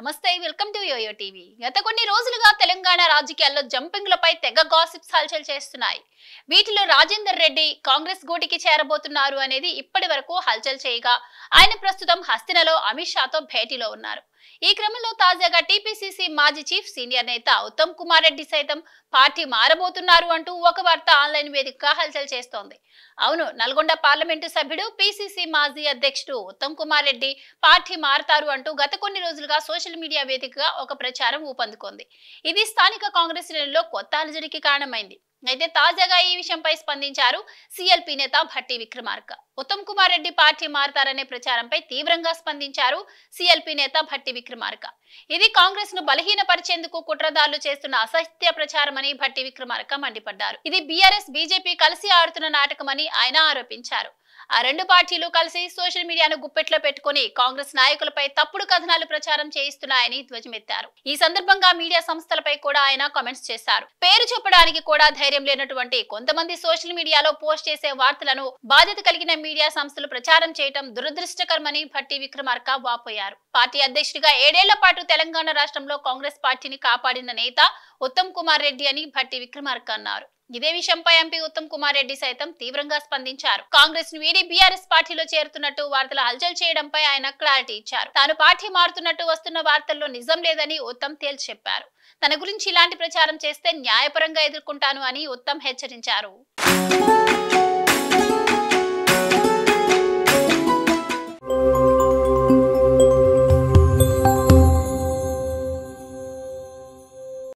నమస్తే welcome to yo-yo TV గత కొన్ని రోజులుగా తెలంగాణ రాజకీయాల్లో జంపింగ్లపై తెగ గాసిప్స్ హల్చల్ చేస్తున్నాయి వీటిలో రాజేందర్ రెడ్డి కాంగ్రెస్ గూటికి చేరబోతున్నారు అనేది ఇప్పటి హల్చల్ చేయగా ఆయన ప్రస్తుతం హస్తినలో అమిత్ షాతో భేటీలో ఉన్నారు ఈ క్రమంలో తాజాగా టీపీసీసీ మాజీ చీఫ్ సీనియర్ నేత ఉత్తమ్ కుమార్ రెడ్డి సైతం పార్టీ మారబోతున్నారు అంటూ ఒక వార్త ఆన్లైన్ వేదిక హల్చల్ చేస్తోంది అవును నల్గొండ పార్లమెంటు సభ్యుడు పీసీసీ మాజీ అధ్యక్షుడు ఉత్తమ్ కుమార్ రెడ్డి పార్టీ మారతారు అంటూ గత కొన్ని రోజులుగా సోషల్ మీడియా వేదికగా ఒక ప్రచారం ఊపందుకుంది ఇది స్థానిక కాంగ్రెస్ శ్రేణుల్లో కొత్త అలజడికి కారణమైంది అయితే తాజాగా ఈ విషయంపై స్పందించారు సిఎల్పి నేత భట్టి విక్రమార్క ఉత్తమ్ కుమార్ రెడ్డి పార్టీ మారతారనే ప్రచారంపై తీవ్రంగా స్పందించారు సిఎల్పి నేత భట్టి విక్రమార్క ఇది కాంగ్రెస్ ను బలహీనపరిచేందుకు కుట్రదారులు చేస్తున్న అసత్య ప్రచారమని భట్టి విక్రమార్క మండిపడ్డారు ఇది బీఆర్ఎస్ బీజేపీ కలిసి ఆడుతున్న నాటకమని ఆయన ఆరోపించారు ఆ రెండు పార్టీలు కలిసి సోషల్ మీడియాను గుప్పెట్లో పెట్టుకుని కాంగ్రెస్ నాయకులపై తప్పుడు కథనాలు ప్రచారం చేయిస్తున్నాయని ధ్వజమెత్తారు ఈ సందర్భంగా మీడియా సంస్థలపై కూడా ఆయన కామెంట్స్ చేశారు పేరు చెప్పడానికి కూడా ధైర్యం లేనటువంటి కొంతమంది సోషల్ మీడియాలో పోస్ట్ చేసే వార్తలను బాధ్యత కలిగిన మీడియా సంస్థలు ప్రచారం చేయడం దురదృష్టకరమని భట్టి విక్రమార్క వాపోయారు పార్టీ అధ్యక్షుడిగా ఏడేళ్ల పాటు తెలంగాణ రాష్ట్రంలో కాంగ్రెస్ పార్టీని కాపాడిన నేత ఉత్తమ్ కుమార్ రెడ్డి అని భట్టి విక్రమార్క అన్నారు ఇదే విషయంపై ఎంపీ ఉత్తమ్ కుమార్ రెడ్డి సైతం తీవ్రంగా స్పందించారు కాంగ్రెస్ ను వీడి బీఆర్ఎస్ పార్టీలో చేరుతున్నట్టు వార్తలు హల్చల్ చేయడంపై ఆయన క్లారిటీ ఇచ్చారు తాను పార్టీ మారుతున్నట్టు వస్తున్న వార్తల్లో నిజం లేదని ఉత్తమ్ తేల్చి చెప్పారు తన గురించి ఇలాంటి ప్రచారం చేస్తే న్యాయపరంగా ఎదుర్కొంటాను అని ఉత్తమ్ హెచ్చరించారు